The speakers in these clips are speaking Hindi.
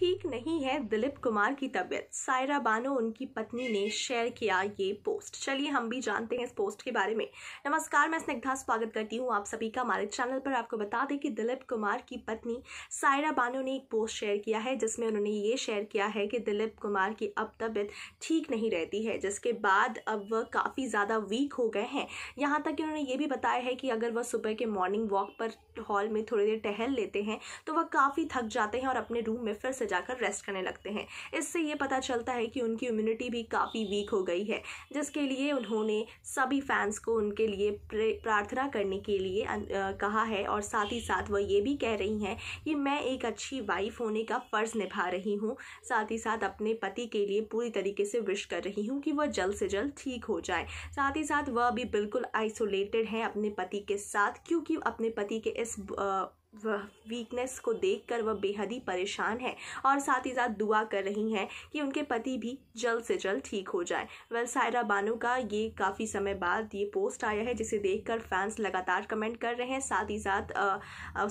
ठीक नहीं है दिलीप कुमार की तबीयत सायरा बानो उनकी पत्नी ने शेयर किया ये पोस्ट चलिए हम भी जानते हैं इस पोस्ट के बारे में नमस्कार मैं स्निग्धा स्वागत करती हूँ आप सभी का हमारे चैनल पर आपको बता दें कि दिलीप कुमार की पत्नी सायरा बानो ने एक पोस्ट शेयर किया है जिसमें उन्होंने ये शेयर किया है कि दिलीप कुमार की अब तबीयत ठीक नहीं रहती है जिसके बाद अब वह काफ़ी ज़्यादा वीक हो गए हैं यहाँ तक कि उन्होंने ये भी बताया है कि अगर वह सुबह के मॉर्निंग वॉक पर हॉल में थोड़ी देर टहल लेते हैं तो वह काफ़ी थक जाते हैं और अपने रूम में फिर से जाकर रेस्ट करने लगते हैं इससे ये पता चलता है कि उनकी इम्यूनिटी भी काफ़ी वीक हो गई है जिसके लिए उन्होंने सभी फैंस को उनके लिए प्रार्थना करने के लिए कहा है और साथ ही साथ वह ये भी कह रही हैं कि मैं एक अच्छी वाइफ होने का फ़र्ज़ निभा रही हूँ साथ ही साथ अपने पति के लिए पूरी तरीके से विश कर रही हूँ कि वह जल्द से जल्द ठीक हो जाए साथ ही साथ वह अभी बिल्कुल आइसोलेटेड हैं अपने पति के साथ क्योंकि अपने पति के इस आ, वह वीकनेस को देखकर वह बेहद ही परेशान है और साथ ही साथ दुआ कर रही हैं कि उनके पति भी जल्द से जल्द ठीक हो जाए वेल सायरा बानो का ये काफ़ी समय बाद ये पोस्ट आया है जिसे देखकर फैंस लगातार कमेंट कर रहे हैं साथ ही साथ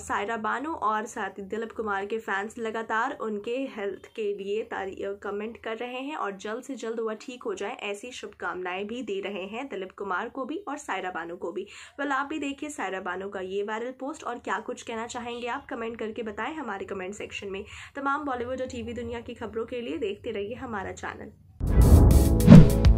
सायरा बानू और साथ ही दिलीप कुमार के फैंस लगातार उनके हेल्थ के लिए कमेंट कर रहे हैं और जल्द से जल्द वह ठीक हो जाए ऐसी शुभकामनाएँ भी दे रहे हैं दिलीप कुमार को भी और सायरा बानो को भी वेल आप भी देखिए सायरा बानो का ये वायरल पोस्ट और क्या कुछ कहना चाहेंगे आप कमेंट करके बताएं हमारे कमेंट सेक्शन में तमाम बॉलीवुड और टीवी दुनिया की खबरों के लिए देखते रहिए हमारा चैनल